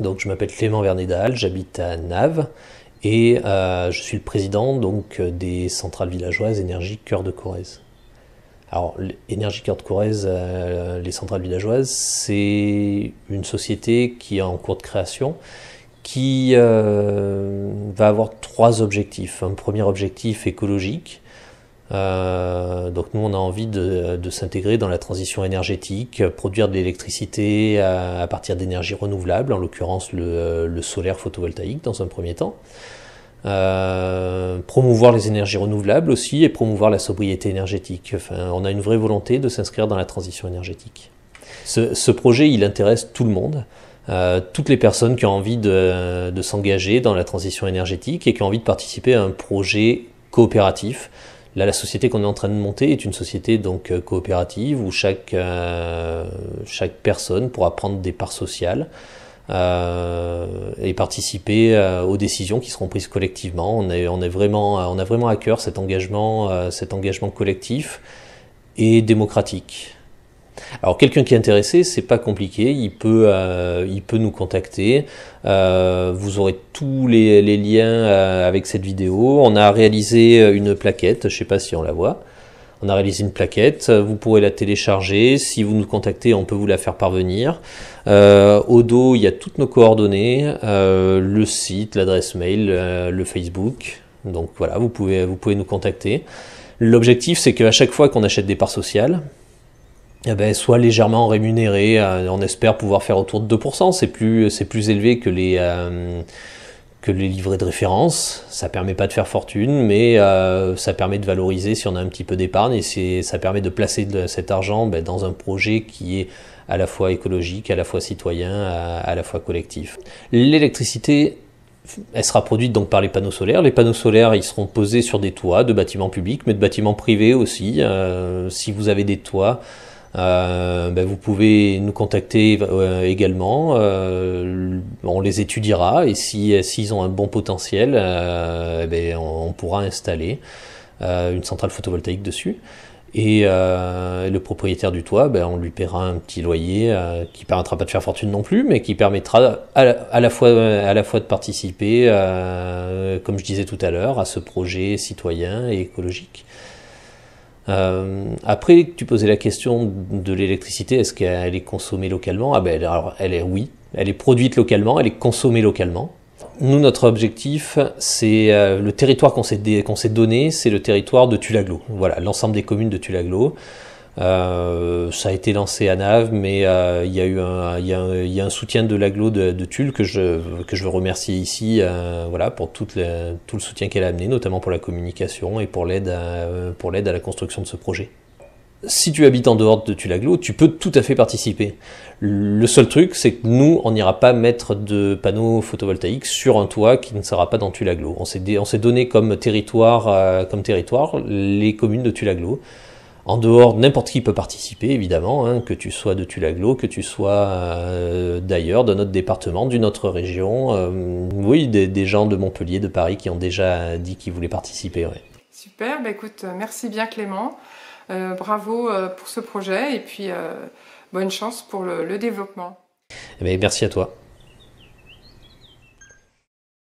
Donc je m'appelle Clément Vernédal, j'habite à Naves et euh, je suis le président donc des centrales villageoises Énergie Cœur de Corrèze. Alors Énergie Cœur de Corrèze, euh, les centrales villageoises, c'est une société qui est en cours de création qui euh, va avoir trois objectifs. Un premier objectif écologique, euh, donc nous, on a envie de, s'intégrer dans la transition énergétique, produire de l'électricité à, partir d'énergies renouvelables, en l'occurrence le, solaire photovoltaïque dans un premier temps. Euh, promouvoir les énergies renouvelables aussi et promouvoir la sobriété énergétique. Enfin, on a une vraie volonté de s'inscrire dans la transition énergétique. Ce, projet, il intéresse tout le monde. Euh, toutes les personnes qui ont envie de, de s'engager dans la transition énergétique et qui ont envie de participer à un projet coopératif la société qu'on est en train de monter est une société donc euh, coopérative où euh, chaque, personne pourra prendre des parts sociales euh, et participer aux décisions qui seront prises collectivement. On, a vraiment à cœur cet engagement, cet engagement collectif et démocratique. Alors quelqu'un qui est intéressé, c'est pas compliqué, il peut, euh, nous contacter. Euh, vous aurez tous les, liens euh, avec cette vidéo. On a réalisé une plaquette, je sais pas si on la voit. On a réalisé une plaquette, vous pourrez la télécharger. Si vous nous contactez, on peut vous la faire parvenir. au dos, il y a toutes nos coordonnées, le site, l'adresse mail, le Facebook. Donc voilà, vous pouvez, vous pouvez nous contacter. L'objectif, c'est qu'à chaque fois qu'on achète des parts sociales, eh ben, soit légèrement rémunéré. Euh, on espère pouvoir faire autour de 2%. C'est plus, élevé euh, que les, livrets de référence. Ça permet pas de faire fortune, mais euh, ça permet de valoriser si on a un petit peu d'épargne et ça permet de placer cet argent ben, dans un projet qui est à la fois écologique, à la fois citoyen, à, la fois collectif. L'électricité elle sera produite donc par les panneaux solaires. Les panneaux solaires, ils seront posés sur des toits de bâtiments publics, mais de bâtiments privés aussi. si vous avez des toits, euh, ben, vous pouvez nous contacter euh, également. Euh, on les étudiera et si s'ils ont un bon potentiel, ben, on, pourra installer une centrale photovoltaïque dessus. Et le propriétaire du toit, ben, on lui paiera un petit loyer qui permettra pas de faire fortune non plus, mais qui permettra à fois, à la fois de participer, comme je disais tout à l'heure, à ce projet citoyen et écologique. Euh, après, tu posais la question de l'électricité, est-ce qu'elle est consommée localement Ah ben alors, elle est oui, elle est produite localement, elle est consommée localement. Nous, notre objectif, c'est euh, le territoire qu'on s'est donné, c'est le territoire de Tulaglo. Voilà, l'ensemble des communes de Tulaglo. Euh, ça a été lancé à Nav, mais euh, il y, a eu a un soutien de l'aglo de, de Tulle que je, que je veux remercier ici euh, voilà, pour tout le soutien qu'elle a amené, notamment pour la communication et pour l'aide à, pour l'aide à la construction de ce projet. Si tu habites en dehors de Tulaglo, tu peux tout à fait participer. Le seul truc, c'est que nous, on n'ira pas mettre de panneaux photovoltaïques sur un toit qui ne sera pas dans Tulle Aglo. On s'est donné comme territoire, comme territoire les communes de Tulaglo. En dehors, n'importe qui peut participer, évidemment, hein, que tu sois de Tulaglo, que tu sois euh, d'ailleurs, de notre département, d'une autre région. Euh, oui, des, gens de Montpellier, de Paris qui ont déjà dit qu'ils voulaient participer. Super, bah, écoute, euh, merci bien Clément. bravo pour ce projet et puis bonne chance pour le, développement. Eh ben, merci à toi.